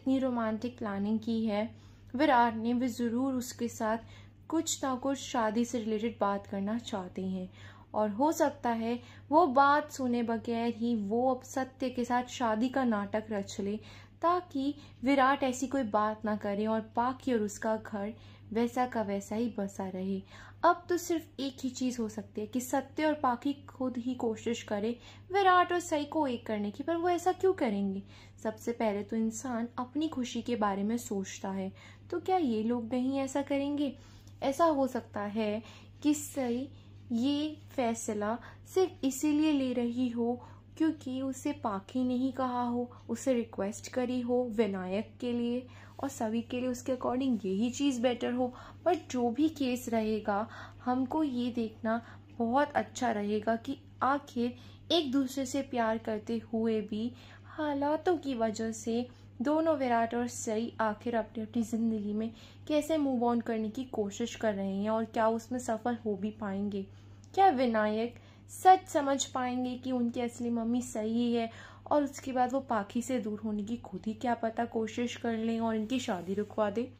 इतनी romantic planning की है विराट ने वे ज़रूर उसके साथ कुछ ना कुछ शादी से रिलेटेड बात करना चाहते हैं और हो सकता है वो बात सुने बगैर ही वो अब सत्य के साथ शादी का नाटक रच ले ताकि विराट ऐसी कोई बात ना करे और पाकि और उसका घर वैसा का वैसा ही बसा रहे अब तो सिर्फ एक ही चीज हो सकती है कि सत्य और पाकि खुद ही कोशिश करे विराट और सई को एक करने की पर वो ऐसा क्यों करेंगे सबसे पहले तो इंसान अपनी खुशी के बारे में सोचता है तो क्या ये लोग नहीं ऐसा करेंगे ऐसा हो सकता है कि सई ये फैसला सिर्फ इसीलिए ले रही हो क्योंकि उसे पाखी नहीं कहा हो उसे रिक्वेस्ट करी हो विनायक के लिए और सभी के लिए उसके अकॉर्डिंग यही चीज़ बेटर हो पर जो भी केस रहेगा हमको ये देखना बहुत अच्छा रहेगा कि आखिर एक दूसरे से प्यार करते हुए भी हालातों की वजह से दोनों विराट और सई आखिर अपनी अपनी ज़िंदगी में कैसे मूव ऑन करने की कोशिश कर रहे हैं और क्या उसमें सफल हो भी पाएंगे क्या विनायक सच समझ पाएंगे कि उनकी असली मम्मी सही है और उसके बाद वो पाखी से दूर होने की खुद ही क्या पता कोशिश कर लें और इनकी शादी रुकवा दें